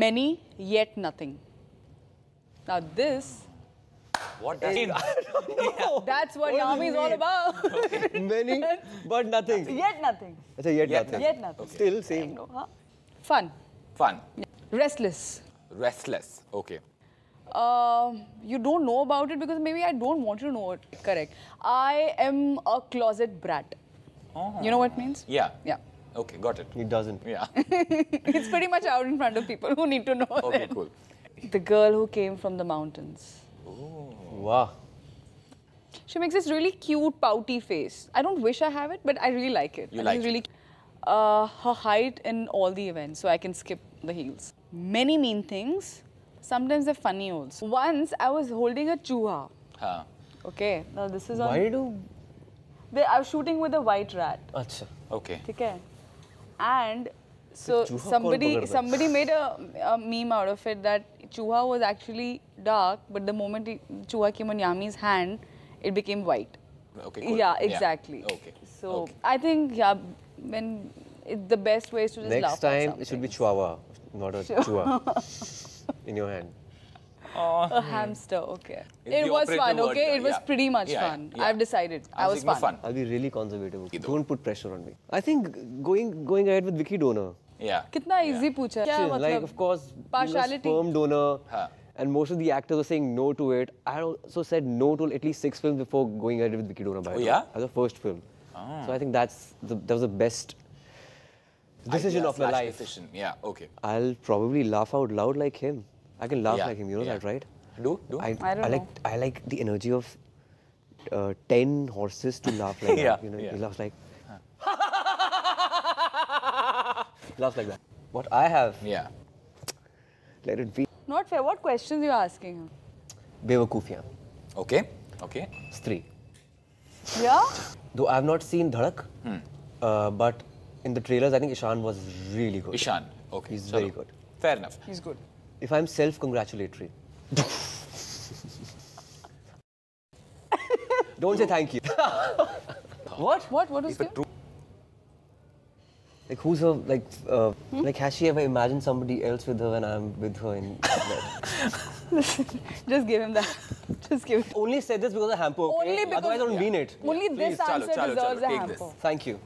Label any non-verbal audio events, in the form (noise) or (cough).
many yet nothing. Now this what does it (laughs) yeah. That's what, what is all about. Okay. (laughs) Many, but nothing. Yet nothing. yet, yet nothing. Yet nothing. Okay. Still same. Know, huh? Fun. Fun. Restless. Restless. Okay. Uh, you don't know about it because maybe I don't want you to know it. Correct. I am a closet brat. Oh. You know what it means? Yeah. Yeah. Okay, got it. It doesn't. Yeah. (laughs) (laughs) it's pretty much out in front of people who need to know. Okay, cool. The girl who came from the mountains. Oh. Wow. She makes this really cute pouty face. I don't wish I have it, but I really like it. You like it. Really, uh, her height in all the events, so I can skip the heels. Many mean things. Sometimes they're funny also. Once I was holding a chuha. Huh. Okay. Now this is on. Why do? They, I was shooting with a white rat. Acha. Okay. Okay and so somebody somebody made a, a, meme out of it that Chuha was actually dark, but the moment he, Chuha came on Yami's hand, it became white. Okay. Cool. Yeah, exactly. Yeah. Okay. So okay. I think yeah, when it, the best way is to just next time it should be Chihuahua, not a Chihuahua (laughs) in your hand. Oh. A mm. hamster, okay. It was fun, okay? it was yeah. pretty much yeah, fun. Yeah, I've decided. I, I was fun. fun. I'll be really conservative. Either. Don't put pressure on me. I think going going ahead with Vicky donor. Yeah. कितना easy पूछा? क्या मतलब? Like of course, partiality. Sperm donor. हाँ. And most of the actors were saying no to it. I also said no to at least six films before going ahead with Vicky Donor. Oh yeah. As the first film. Oh. So I think that's the, that was the best decision of my life. Decision. Yeah. Okay. I'll probably laugh out loud like him. I can laugh yeah. like him. You know yeah. that, right? Do do. I, I, I like I like the energy of uh, ten horses to laugh like (laughs) yeah. that. You know, he laughs like. (laughs) laughs like that. What I have. Yeah. Let it be. Not fair. What questions are you asking him? Bevakufiyan. Okay. Okay. S3. Yeah. Though I have not seen Dharak, hmm. uh, but in the trailers, I think Ishan was really good. Ishan. Okay. He's Chalo. very good. Fair enough. He's good if I'm self-congratulatory. Don't say thank you. what? What? What is it? Like who's her? Like uh, hmm? like has she ever imagined somebody else with her and I'm with her in bed? (laughs) just give him that. (laughs) Just give Him. Only said this because of hamper. Okay? Only because. Otherwise, I don't yeah. mean it. Only yeah. this Please, answer chalo, chalo, deserves chalo, a hamper. This. Thank you.